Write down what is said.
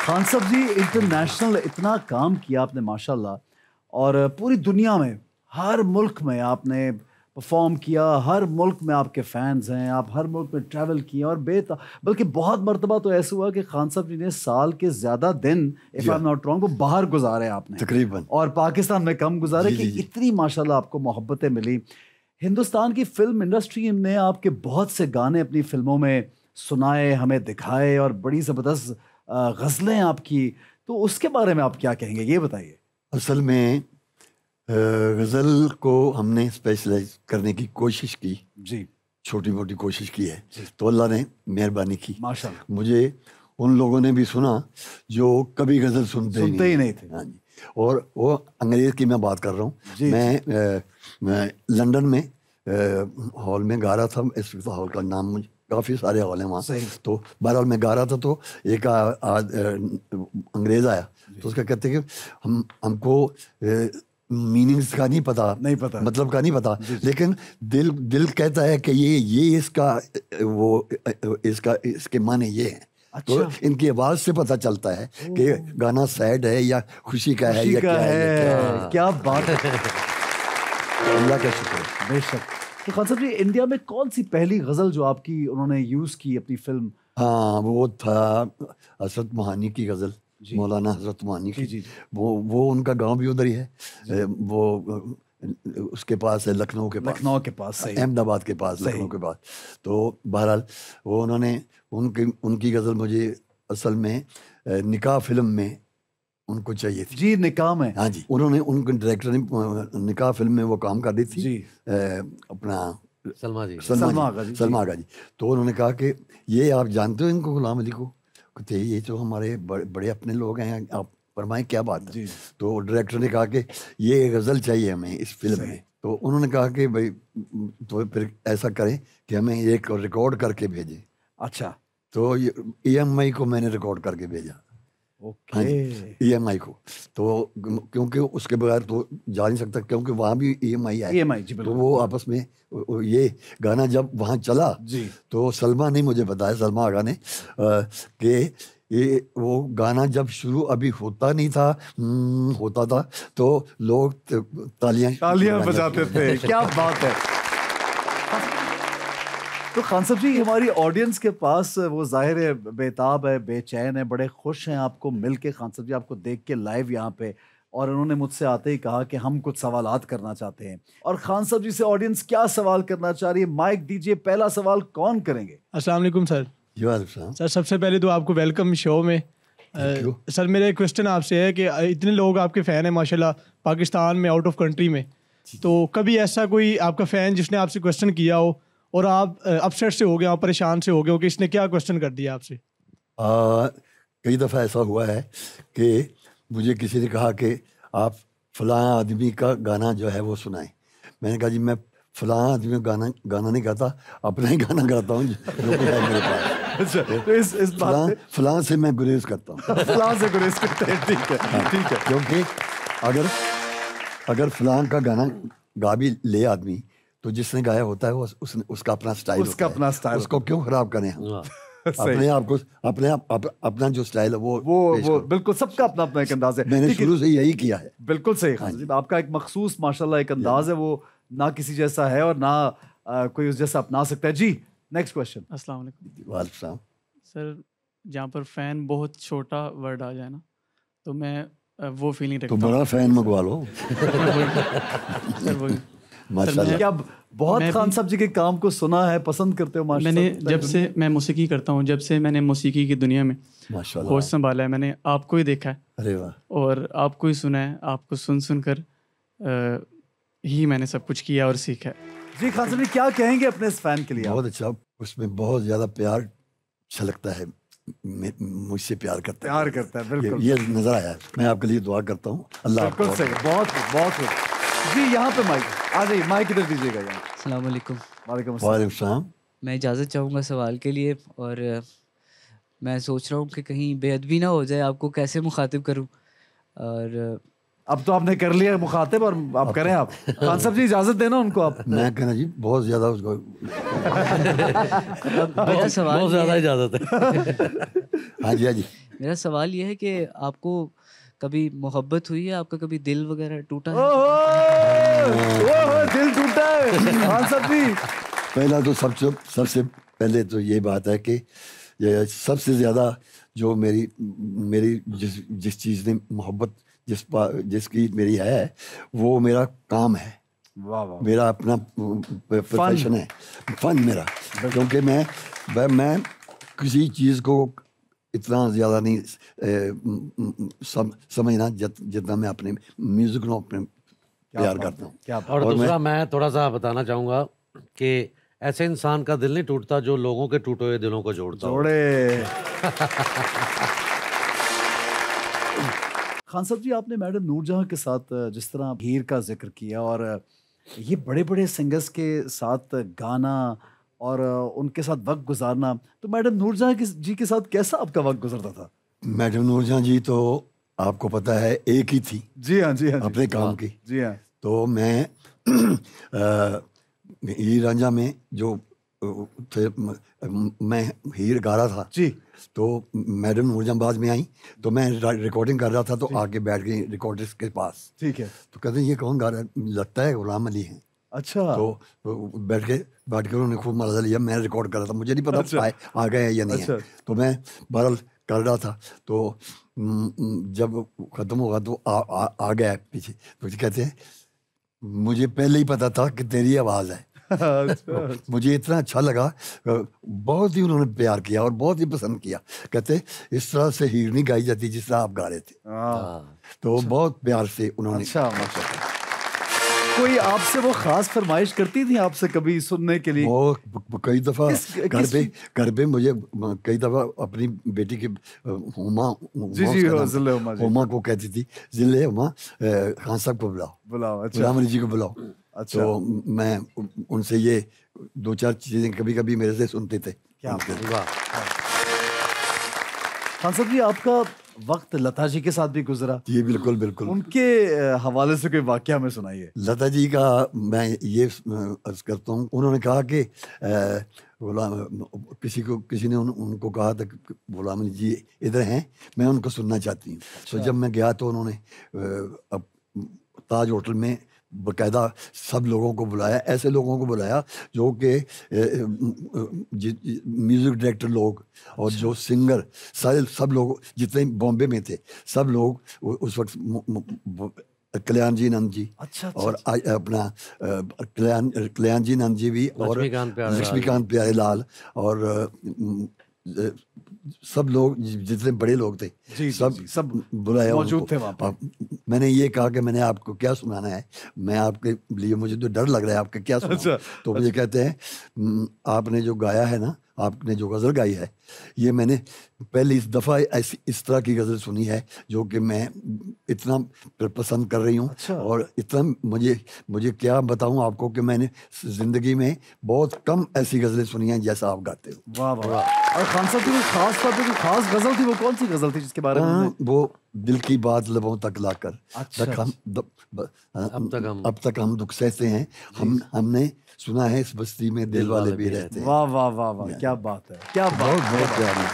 खान साहब जी इंटरनेशनल इतना काम किया आपने माशाल्लाह और पूरी दुनिया में हर मुल्क में आपने परफॉर्म किया हर मुल्क में आपके फैंस हैं आप हर मुल्क में ट्रैवल किए और बेता बल्कि बहुत मरतबा तो ऐसा हुआ कि खान साहब जी ने साल के ज़्यादा दिन if I am not wrong वो बाहर गुजारे आपने तकरीबन और पाकिस्तान में कम गुजारे कि इतनी माशाल्लाह आपको मोहब्बतें मिली हिंदुस्तान की फ़िल्म इंडस्ट्री ने आपके बहुत से गाने अपनी फ़िल्मों में सुनाए हमें दिखाए और बड़ी ज़बरदस्त गज़लें आपकी तो उसके बारे में आप क्या कहेंगे ये बताइए असल में गज़ल को हमने स्पेशलाइज करने की कोशिश की जी छोटी मोटी कोशिश की है तो अल्लाह ने मेहरबानी की माशा मुझे उन लोगों ने भी सुना जो कभी गज़ल सुनते, सुनते ही नहीं थे हाँ जी और वो अंग्रेज़ की मैं बात कर रहा हूँ मैं, मैं लंदन में हॉल में गा रहा था इस हॉल का नाम मुझे काफ़ी सारे हैं वहाँ तो बहरहाल मैं गा रहा था तो एक आ, आ, अंग्रेज़ आया तो उसका कहते हैं कि हम हमको मीनिंग्स का नहीं पता नहीं पता मतलब का नहीं पता लेकिन दिल दिल कहता है कि ये ये इसका वो इसका इसके माने ये हैं तो अच्छा। तो इनकी आवाज से पता चलता है कि गाना सैड है या खुशी का खुशी है या का क्या है, क्या, है। क्या बात है अल्लाह का शुक्र बेशक तो खान साहब जी इंडिया में कौन सी पहली गज़ल जो आपकी उन्होंने यूज़ की अपनी फिल्म हाँ वो था हसरत महानी की गज़ल मौलाना हजरत मानी की जी, वो वो उनका गांव भी उधर ही है वो उसके पास है लखनऊ के पास लखनऊ के पास अहमदाबाद के पास लखनऊ के पास तो बहरहाल वो उन्होंने उनकी उनकी गज़ल मुझे असल में निकाह फिल्म में उनको चाहिए थी जी निकाह में हाँ जी उन्होंने उनके डायरेक्टर ने निकाह फिल्म में वो काम कर दी थी जी। ए, अपना सलमा जी सलमा, सलमा जी सलमा आगा जी तो उन्होंने कहा कि ये आप जानते हो इनको गुलाम अली को कहते ये तो हमारे बड़े, बड़े अपने लोग हैं आप फरमाएं क्या बात है तो डायरेक्टर ने कहा कि ये गज़ल चाहिए हमें इस फिल्म में तो उन्होंने कहा कि भाई तो फिर ऐसा करें कि हमें एक रिकॉर्ड करके भेजें अच्छा तो ई एम आई को मैंने रिकॉर्ड करके भेजा ई एम आई को तो क्योंकि उसके बगैर तो जा नहीं सकता क्योंकि वहाँ भी ई एम आई तो वो आपस में ये गाना जब वहाँ चला जी तो सलमा ने मुझे बताया सलमा आगा ने कि ये वो गाना जब शुरू अभी होता नहीं था हम्म, होता था तो लोग तालियां तालियां बजाते थे क्या बात है तो खान साहब जी हमारी ऑडियंस के पास वो जाहिर है बेताब है बेचैन है बड़े खुश हैं आपको मिल के खान साहब जी आपको देख के लाइव यहाँ पे और उन्होंने मुझसे आते ही कहा कि हम कुछ सवाल करना चाहते हैं और खान साहब जी से ऑडियंस क्या सवाल करना चाह रही है माइक दीजिए पहला सवाल कौन करेंगे असलम सर सर सबसे पहले तो आपको वेलकम शो में आ, सर मेरा एक क्वेश्चन आपसे है कि इतने लोग आपके फ़ैन हैं माशाल्लाह पाकिस्तान में आउट ऑफ कंट्री में तो कभी ऐसा कोई आपका फ़ैन जिसने आपसे क्वेश्चन किया हो और आप अपसेट से हो गए आप परेशान से हो गए हो कि इसने क्या क्वेश्चन कर दिया आपसे कई दफ़ा ऐसा हुआ है कि मुझे किसी ने कहा कि आप फलां आदमी का गाना जो है वो सुनाएं मैंने कहा जी मैं फलां आदमी का गाना गाना नहीं गाता अपना ही गाना गाता हूँ अच्छा, तो फला फलां से मैं गुरेज करता हूँ फलां से गुरेज करते हैं ठीक है हाँ, ठीक है क्योंकि अगर अगर फलां का गाना गा भी ले आदमी तो जिसने गाया होता है वो उस, उसका अपना स्टाइल उसका अपना स्टाइल उसको क्यों खराब करें अपने आप को अपने आप अप, अपना जो स्टाइल है वो वो वो बिल्कुल सबका अपना अपना एक अंदाज है मैंने शुरू से यही किया है बिल्कुल सही हाँ आपका एक मखसूस माशाल्लाह एक अंदाज है वो ना किसी जैसा है और ना आ, कोई उस जैसा अपना सकता है जी नेक्स्ट क्वेश्चन अस्सलाम वालेकुम सर जहाँ पर फ़ैन बहुत छोटा वर्ड आ जाए ना तो मैं वो फीलिंग तो रखता तो बड़ा फ़ैन मंगवा लो क्या बहुत खान साहब जी के काम को सुना है पसंद करते हो माशा मैंने जब से मैं मौसीकी करता हूँ जब से मैंने मौसीकी की दुनिया में होश संभाला है मैंने आपको ही देखा है अरे वाह और आपको ही सुना है आपको सुन सुन कर आ, ही मैंने सब कुछ किया और सीखा जी खान साहब जी क्या कहेंगे अपने इस फैन के लिए बहुत अच्छा उसमें बहुत ज़्यादा प्यार छलकता अच्छा है मुझसे प्यार करता है प्यार करता है बिल्कुल ये नज़र आया मैं आपके लिए दुआ करता हूँ अल्लाह बहुत बहुत जी यहाँ पे माइक आ माइक इधर दीजिएगा अस्सलाम वालेकुम वालेकुम अस्सलाम मैं इजाज़त चाहूँगा सवाल के लिए और मैं सोच रहा हूँ कि कहीं बेअदबी ना हो जाए आपको कैसे मुखातिब करूँ और अब तो आपने कर लिया मुखातिब और आप, आप करें आप खान साहब जी इजाज़त देना उनको आप मैं कहना जी बहुत ज़्यादा उसको मेरा सवाल बहुत ज़्यादा इजाज़त है हाँ जी हाँ जी मेरा सवाल ये है कि आपको कभी मोहब्बत हुई है आपका कभी दिल वगैरह टूटा है दिल टूटा है हाँ, भी पहला तो सबसे सबसे पहले तो ये बात है कि सबसे ज़्यादा जो मेरी मेरी जिस जिस चीज़ ने मोहब्बत जिस जिसकी मेरी है वो मेरा काम है वाह वाह मेरा अपना प्रोफेशन है फन मेरा क्योंकि मैं मैं किसी चीज़ को इतना ज़्यादा नहीं ए, सम, समझना जितना मैं अपने म्यूज़िक को अपने प्यार करता हूँ और, और दूसरा मैं थोड़ा सा बताना चाहूँगा कि ऐसे इंसान का दिल नहीं टूटता जो लोगों के टूटे हुए दिलों को जोड़ता जोड़े खान साहब जी आपने मैडम नूरजहाँ के साथ जिस तरह भीर का जिक्र किया और ये बड़े बड़े सिंगर्स के साथ गाना और उनके साथ वक्त गुजारना तो मैडम नूरजहाँ जी के साथ कैसा आपका वक्त गुजरता था मैडम नूरजहाँ जी तो आपको पता है एक ही थी जी हाँ जी हाँ अपने काम की जी हाँ तो मैं ही रांझा में जो थे मैं हीर गा रहा था जी तो मैडम मुरजाबाद में आई तो मैं रिकॉर्डिंग कर रहा था तो आके बैठ गई रिकॉर्डर्स के पास ठीक है तो कहते हैं ये कौन गा रहा है लगता है गुलाम अली है अच्छा तो, तो बैठ के बैठ के उन्होंने खूब मजा लिया मैं रिकॉर्ड कर रहा था मुझे नहीं पता अच्छा। आ, आ गए या नहीं अच्छा। है। तो मैं बहरहाल कर रहा था तो जब ख़त्म होगा तो आ, आ, आ गया पीछे तो कहते हैं मुझे पहले ही पता था कि तेरी आवाज़ है अच्छा, तो अच्छा। मुझे इतना अच्छा लगा बहुत ही उन्होंने प्यार किया और बहुत ही पसंद किया कहते इस तरह से नहीं गाई जाती जिस तरह आप गा रहे थे हाँ। तो अच्छा। बहुत प्यार से उन्होंने अच्छा, अच्छा। कोई आपसे वो खास फरमाइश करती थी आपसे कभी सुनने के लिए वो कई दफ़ा घर पे घर पे मुझे कई दफ़ा अपनी बेटी की उमा जी जी हुमा हाँ, हुमा को कहती थी जिले उमा खान साहब को बुलाओ बुलाओ अच्छा रामन जी को बुलाओ अच्छा तो मैं उनसे ये दो चार चीज़ें कभी कभी मेरे से सुनते थे क्या हाँ। खान साहब जी आपका वक्त लता जी के साथ भी गुजरा जी बिल्कुल बिल्कुल उनके हवाले से कोई वाक्य हमें सुनाइए लता जी का मैं ये अर्ज करता हूँ उन्होंने कहा कि गुलाम किसी को किसी ने उन, उनको कहा था गुलाम जी इधर हैं मैं उनको सुनना चाहती हूँ तो अच्छा। तो जब मैं गया तो उन्होंने अब ताज होटल में बकायदा सब लोगों को बुलाया ऐसे लोगों को बुलाया जो कि म्यूज़िक डायरेक्टर लोग और अच्छा। जो सिंगर सारे सब लोग जितने बॉम्बे में थे सब लोग उस वक्त कल्याण जी नंद जी अच्छा, अच्छा और अच्छा। आ, अपना कल्याण कल्याण जी नंद जी भी और लक्ष्मीकांत प्यारे लाल और सब लोग जितने बड़े लोग थे जी, सब जी, सब बुलाया मौजूद थे वहाँ पर मैंने ये कहा कि मैंने आपको क्या सुनाना है मैं आपके लिए मुझे तो डर लग रहा है आपका क्या सुना अच्छा, तो मुझे अच्छा। कहते हैं आपने जो गाया है ना आपने जो गज़ल गाई है ये मैंने पहली इस दफ़ा ऐसी इस तरह की गज़ल सुनी है जो कि मैं इतना पसंद कर रही हूँ अच्छा। और इतना मुझे मुझे क्या बताऊँ आपको कि मैंने ज़िंदगी में बहुत कम ऐसी गज़लें सुनी हैं जैसा आप गाते हो वाह वाह वाह और खान साहब की खास तौर पर खास गज़ल थी वो कौन सी गज़ल थी जिसके बारे में हाँ, वो दिल की बात लबों तक लाकर अच्छा, हम अच्छा। द, ब, अब तक हम अब तक हम दुख सहते हैं हम हमने सुना है इस बस्ती में दिल, दिल वाले भी रहते हैं वाह वाह वाह वाह क्या बात है क्या बात बहुत बहुत प्यारी